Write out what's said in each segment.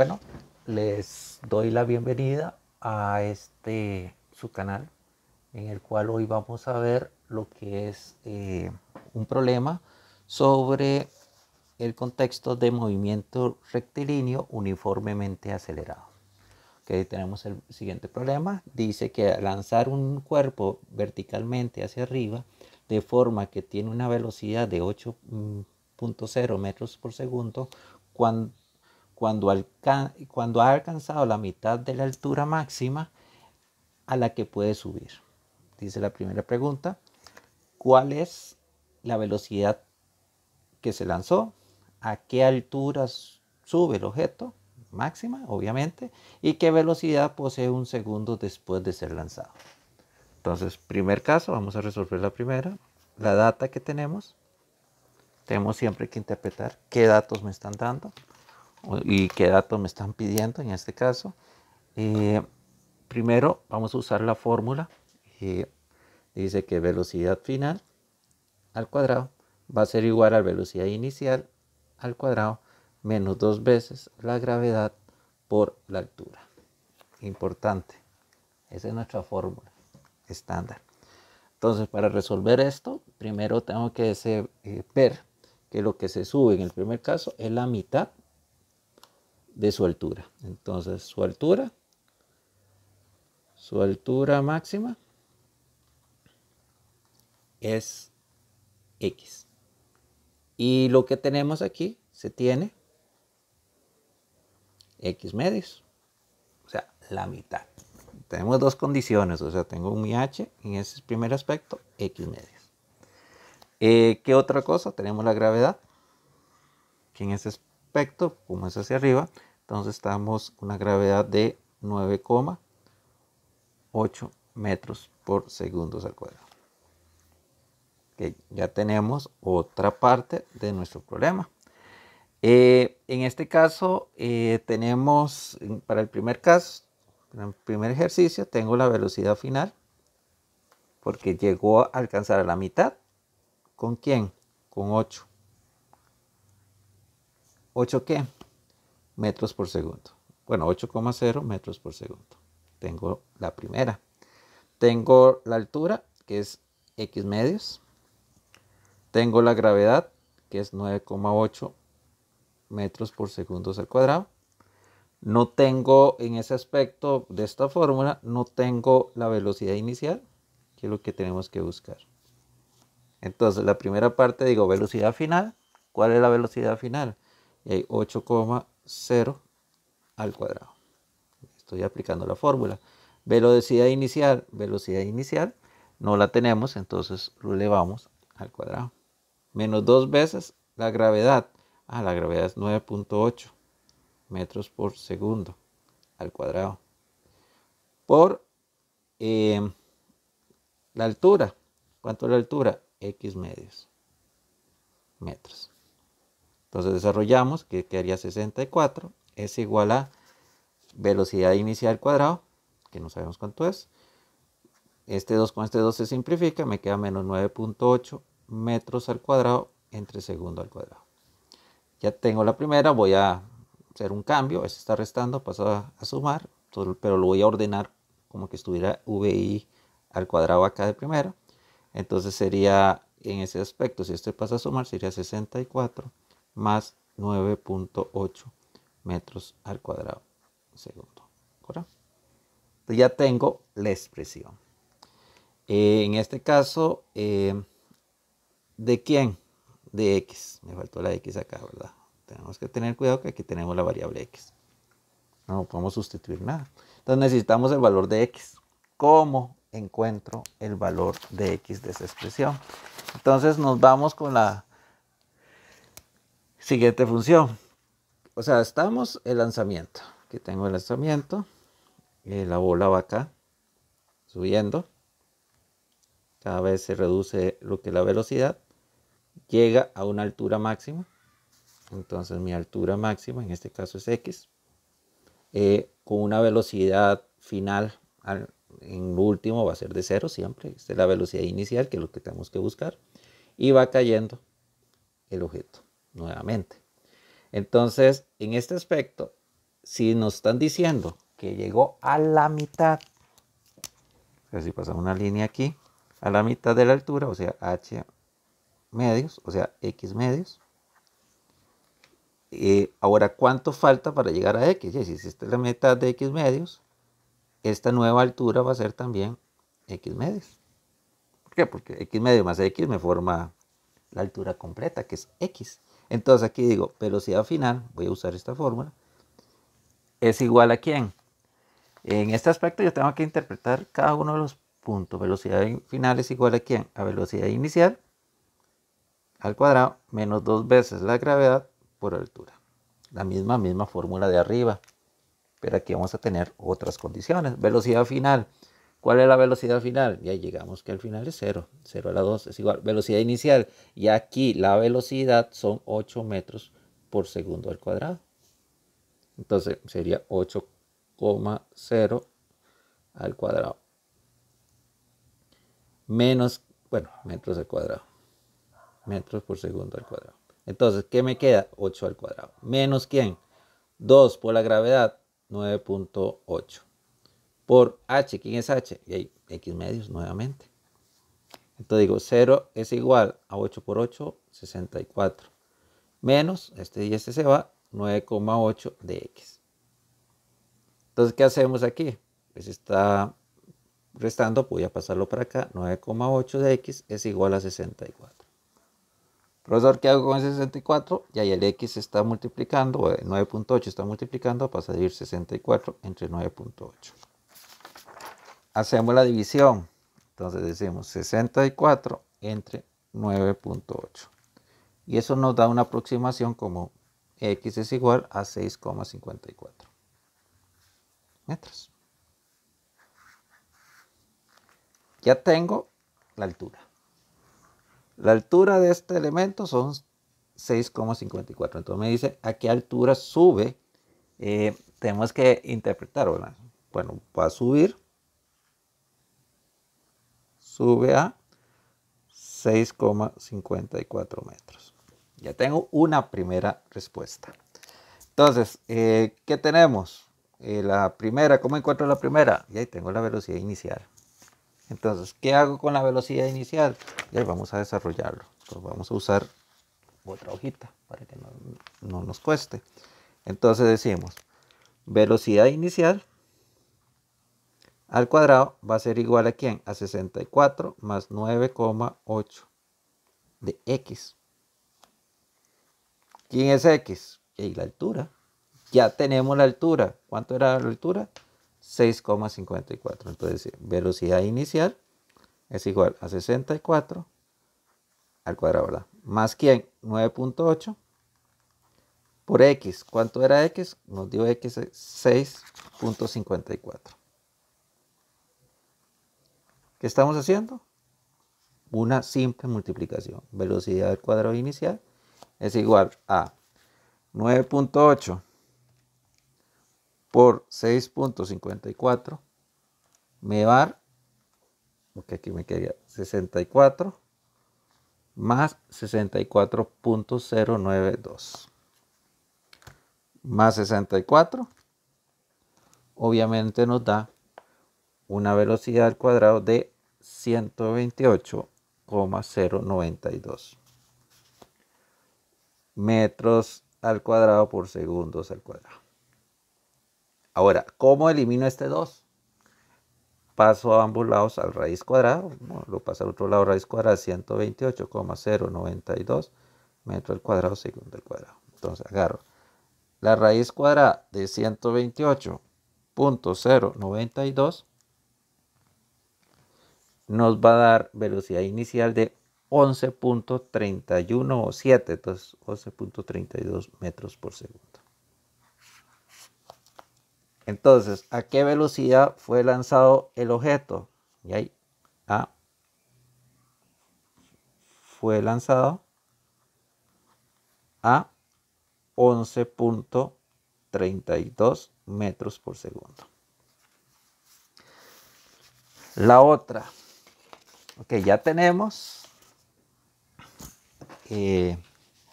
Bueno, les doy la bienvenida a este su canal en el cual hoy vamos a ver lo que es eh, un problema sobre el contexto de movimiento rectilíneo uniformemente acelerado. Okay, tenemos el siguiente problema. Dice que lanzar un cuerpo verticalmente hacia arriba de forma que tiene una velocidad de 8.0 mm, metros por segundo cuando cuando, ha alcanzado la mitad de la altura máxima a la que puede subir. Dice la primera pregunta, ¿cuál es la velocidad que se lanzó? ¿A qué altura sube el objeto? Máxima, obviamente. ¿Y qué velocidad posee un segundo después de ser lanzado? Entonces, primer caso, vamos a resolver la primera. La data que tenemos, tenemos siempre que interpretar qué datos me están dando y qué datos me están pidiendo en este caso. Eh, primero vamos a usar la fórmula. Eh, dice que velocidad final al cuadrado va a ser igual a velocidad inicial al cuadrado menos dos veces la gravedad por la altura. Importante. Esa es nuestra fórmula estándar. Entonces, para resolver esto, primero tengo que eh, ver que lo que se sube en el primer caso es la mitad de su altura. Entonces, su altura, su altura máxima es X. Y lo que tenemos aquí se tiene X medios, o sea, la mitad. Tenemos dos condiciones, o sea, tengo un H en ese primer aspecto, X medios. Eh, ¿Qué otra cosa? Tenemos la gravedad, que en ese aspecto, como es hacia arriba, entonces estamos una gravedad de 9,8 metros por segundos al cuadrado. ya tenemos otra parte de nuestro problema. Eh, en este caso eh, tenemos, para el primer caso, el primer ejercicio, tengo la velocidad final porque llegó a alcanzar a la mitad. ¿Con quién? Con 8. ¿8 qué? metros por segundo. Bueno, 8,0 metros por segundo. Tengo la primera. Tengo la altura, que es X medios. Tengo la gravedad, que es 9,8 metros por segundo al cuadrado. No tengo en ese aspecto de esta fórmula, no tengo la velocidad inicial, que es lo que tenemos que buscar. Entonces, la primera parte digo velocidad final. ¿Cuál es la velocidad final? Y hay 0 al cuadrado. Estoy aplicando la fórmula. Velocidad inicial, velocidad inicial, no la tenemos, entonces lo elevamos al cuadrado. Menos dos veces la gravedad. Ah, la gravedad es 9.8 metros por segundo al cuadrado. Por em, la altura. ¿Cuánto es la altura? X medios. Metros. Entonces desarrollamos que quedaría 64 es igual a velocidad inicial cuadrado, que no sabemos cuánto es. Este 2 con este 2 se simplifica, me queda menos 9.8 metros al cuadrado entre segundo al cuadrado. Ya tengo la primera, voy a hacer un cambio, este está restando, paso a, a sumar, pero lo voy a ordenar como que estuviera VI al cuadrado acá de primera. Entonces sería en ese aspecto, si este pasa a sumar, sería 64 más 9.8 metros al cuadrado segundo. Entonces pues ya tengo la expresión. Eh, en este caso, eh, ¿de quién? De x. Me faltó la x acá, ¿verdad? Tenemos que tener cuidado que aquí tenemos la variable x. No podemos sustituir nada. Entonces necesitamos el valor de x. ¿Cómo encuentro el valor de x de esa expresión? Entonces nos vamos con la Siguiente función. O sea, estamos el lanzamiento. Aquí tengo el lanzamiento. Eh, la bola va acá, subiendo. Cada vez se reduce lo que es la velocidad. Llega a una altura máxima. Entonces mi altura máxima, en este caso es X. Eh, con una velocidad final al, en último va a ser de cero siempre. Esta es la velocidad inicial, que es lo que tenemos que buscar. Y va cayendo el objeto nuevamente. Entonces, en este aspecto, si nos están diciendo que llegó a la mitad, si pasamos una línea aquí, a la mitad de la altura, o sea, h medios, o sea, x medios. y eh, ahora, ¿cuánto falta para llegar a x? y si esta la mitad de x medios, esta nueva altura va a ser también x medios. Porque x medio más x me forma la altura completa, que es x. Entonces aquí digo, velocidad final, voy a usar esta fórmula, es igual a quién. En este aspecto yo tengo que interpretar cada uno de los puntos. Velocidad final es igual a quién? A velocidad inicial al cuadrado menos dos veces la gravedad por altura. La misma, misma fórmula de arriba. Pero aquí vamos a tener otras condiciones. Velocidad final ¿Cuál es la velocidad final? Ya llegamos que al final es 0. 0 a la 2 es igual. Velocidad inicial. Y aquí la velocidad son 8 metros por segundo al cuadrado. Entonces sería 8,0 al cuadrado. Menos, bueno, metros al cuadrado. Metros por segundo al cuadrado. Entonces, ¿qué me queda? 8 al cuadrado. Menos quién? 2 por la gravedad, 9.8 por h. ¿Quién es h? Y hay x medios nuevamente. Entonces digo, 0 es igual a 8 por 8, 64. Menos, este y este se va, 9,8 de x. Entonces, ¿qué hacemos aquí? Pues está restando, voy a pasarlo para acá, 9,8 de x es igual a 64. Profesor, ¿qué hago con ese 64? Y ahí el x está multiplicando, 9.8 eh, está multiplicando, para salir 64 entre 9.8 hacemos la división. Entonces decimos 64 entre 9.8. Y eso nos da una aproximación como x es igual a 6,54 metros. Ya tengo la altura. La altura de este elemento son 6,54. Entonces me dice a qué altura sube. Eh, tenemos que interpretar, Bueno, va a subir sube a 6,54 metros. Ya tengo una primera respuesta. Entonces, eh, ¿qué tenemos? Eh, la primera, ¿cómo encuentro la primera? Y ahí tengo la velocidad inicial. Entonces, ¿qué hago con la velocidad inicial? Y ahí vamos a desarrollarlo. vamos a usar otra hojita para que no nos cueste. Entonces decimos, velocidad inicial al cuadrado va a ser igual a quién? A 64 más 9,8 de x. ¿Quién es x? Y la altura. Ya tenemos la altura. ¿Cuánto era la altura? 6,54. Entonces, velocidad inicial es igual a 64 al cuadrado, ¿verdad? Más quién? 9.8 por x. ¿Cuánto era x? Nos dio x 6.54. ¿Qué estamos haciendo? Una simple multiplicación. Velocidad del cuadrado inicial es igual a 9.8 por 6.54 me va a porque aquí me quería 64 más 64.092 más 64 obviamente nos da una velocidad al cuadrado de 128,092 metros al cuadrado por segundos al cuadrado. Ahora, ¿cómo elimino este 2? Paso a ambos lados al raíz cuadrado, lo paso al otro lado raíz cuadrada, 128,092 metros al cuadrado segundo al cuadrado. Entonces agarro la raíz cuadrada de 128.092 nos va a dar velocidad inicial de 11.31 o 7, entonces 11.32 metros por segundo. Entonces, ¿a qué velocidad fue lanzado el objeto? Y ahí, fue lanzado a 11.32 metros por segundo. La otra, Ok, ya tenemos eh,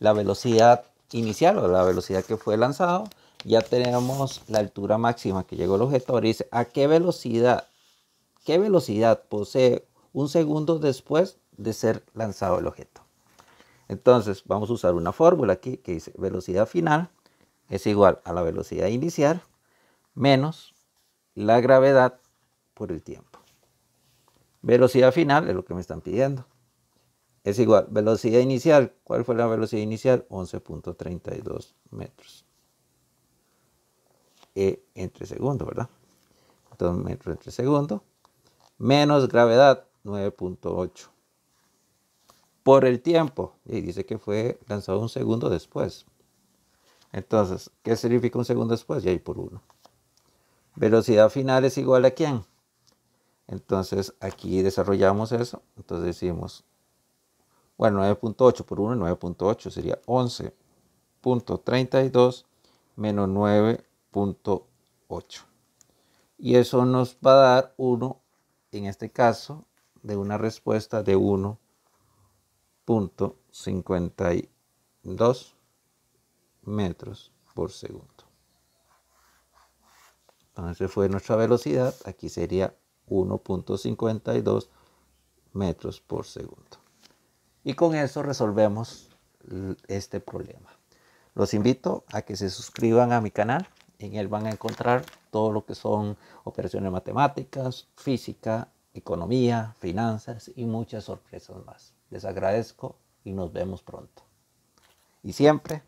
la velocidad inicial o la velocidad que fue lanzado. Ya tenemos la altura máxima que llegó el objeto. Ahora dice, ¿a qué velocidad? ¿Qué velocidad posee un segundo después de ser lanzado el objeto? Entonces vamos a usar una fórmula aquí que dice velocidad final es igual a la velocidad inicial menos la gravedad por el tiempo. Velocidad final es lo que me están pidiendo. Es igual, velocidad inicial. ¿Cuál fue la velocidad inicial? 11.32 metros. E entre segundo, ¿verdad? Entonces, metros entre segundo. Menos gravedad, 9.8. Por el tiempo. Y dice que fue lanzado un segundo después. Entonces, ¿qué significa un segundo después? Y ahí por uno. Velocidad final es igual a quién? Entonces aquí desarrollamos eso. Entonces decimos, bueno, 9.8 por 1 9.8 sería 11.32 menos 9.8. Y eso nos va a dar 1, en este caso, de una respuesta de 1.52 metros por segundo. Entonces fue nuestra velocidad. Aquí sería 1.52 metros por segundo. Y con eso resolvemos este problema. Los invito a que se suscriban a mi canal. En él van a encontrar todo lo que son operaciones matemáticas, física, economía, finanzas y muchas sorpresas más. Les agradezco y nos vemos pronto. Y siempre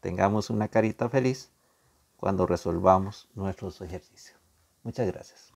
tengamos una carita feliz cuando resolvamos nuestros ejercicios. Muchas gracias.